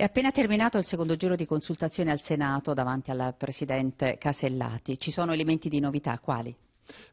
È appena terminato il secondo giro di consultazione al Senato davanti alla Presidente Casellati. Ci sono elementi di novità, quali?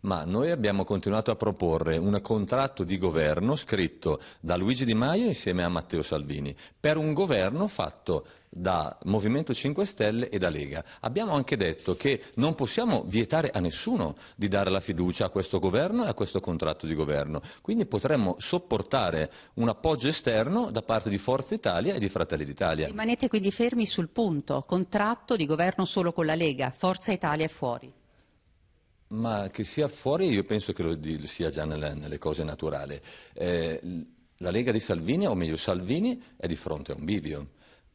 ma noi abbiamo continuato a proporre un contratto di governo scritto da Luigi Di Maio insieme a Matteo Salvini per un governo fatto da Movimento 5 Stelle e da Lega. Abbiamo anche detto che non possiamo vietare a nessuno di dare la fiducia a questo governo e a questo contratto di governo, quindi potremmo sopportare un appoggio esterno da parte di Forza Italia e di Fratelli d'Italia. Rimanete quindi fermi sul punto, contratto di governo solo con la Lega, Forza Italia è fuori. Ma che sia fuori io penso che lo sia già nelle, nelle cose naturali. Eh, la Lega di Salvini, o meglio Salvini, è di fronte a un bivio.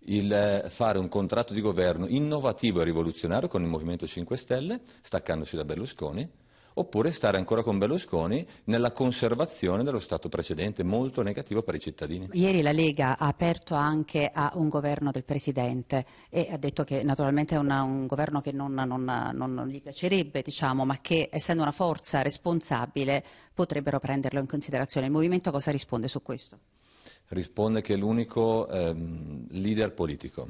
Il eh, fare un contratto di governo innovativo e rivoluzionario con il Movimento 5 Stelle, staccandosi da Berlusconi, oppure stare ancora con Berlusconi nella conservazione dello Stato precedente, molto negativo per i cittadini. Ieri la Lega ha aperto anche a un governo del Presidente e ha detto che naturalmente è una, un governo che non, non, non, non gli piacerebbe, diciamo, ma che essendo una forza responsabile potrebbero prenderlo in considerazione. Il Movimento cosa risponde su questo? risponde che è l'unico ehm, leader politico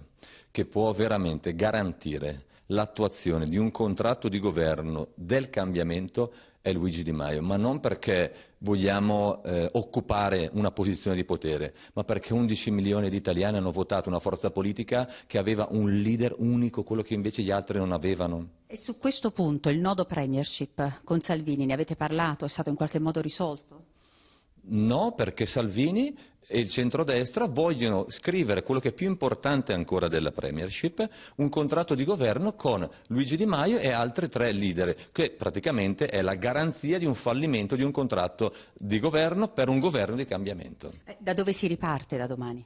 che può veramente garantire l'attuazione di un contratto di governo del cambiamento è Luigi Di Maio, ma non perché vogliamo eh, occupare una posizione di potere, ma perché 11 milioni di italiani hanno votato una forza politica che aveva un leader unico, quello che invece gli altri non avevano. E su questo punto il nodo premiership con Salvini, ne avete parlato, è stato in qualche modo risolto? No, perché Salvini e il centrodestra vogliono scrivere quello che è più importante ancora della Premiership, un contratto di governo con Luigi Di Maio e altri tre leader, che praticamente è la garanzia di un fallimento di un contratto di governo per un governo di cambiamento. Eh, da dove si riparte da domani?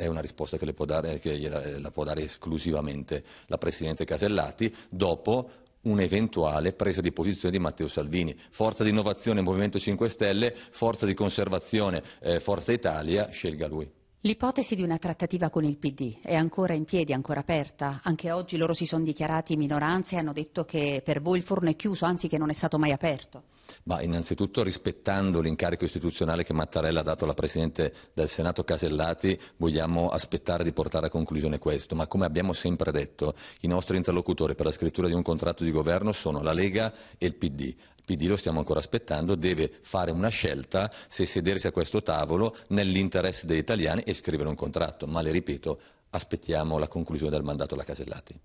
è una risposta che, dare, che eh, la può dare esclusivamente la Presidente Casellati dopo un'eventuale presa di posizione di Matteo Salvini. Forza di innovazione Movimento 5 Stelle, forza di conservazione eh, Forza Italia, scelga lui. L'ipotesi di una trattativa con il PD è ancora in piedi, ancora aperta. Anche oggi loro si sono dichiarati minoranze e hanno detto che per voi il forno è chiuso, anzi che non è stato mai aperto. Ma innanzitutto rispettando l'incarico istituzionale che Mattarella ha dato alla Presidente del Senato Casellati, vogliamo aspettare di portare a conclusione questo. Ma come abbiamo sempre detto, i nostri interlocutori per la scrittura di un contratto di governo sono la Lega e il PD. Il PD lo stiamo ancora aspettando, deve fare una scelta se sedersi a questo tavolo nell'interesse degli italiani e scrivere un contratto. Ma le ripeto, aspettiamo la conclusione del mandato alla Casellati.